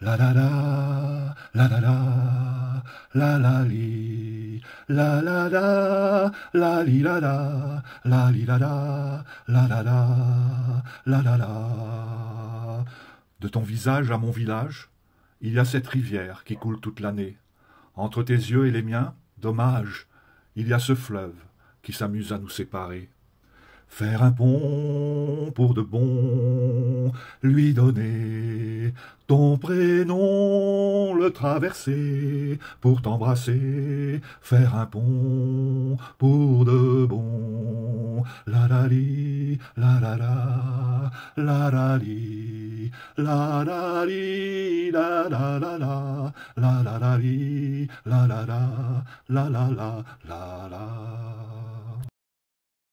La la la, la la la, la la li, la la la, la li la la, la li la la, la la la, la la la. De ton visage à mon village, il y a cette rivière qui coule toute l'année. Entre tes yeux et les miens, dommage, il y a ce fleuve qui s'amuse à nous séparer. Faire un pont pour de bon, lui donner ton prénom le traverser pour t'embrasser, faire un pont pour de bon. La la li, la la la, la la li, la la li, la la la la, la la la li, la la la, la la la, la la.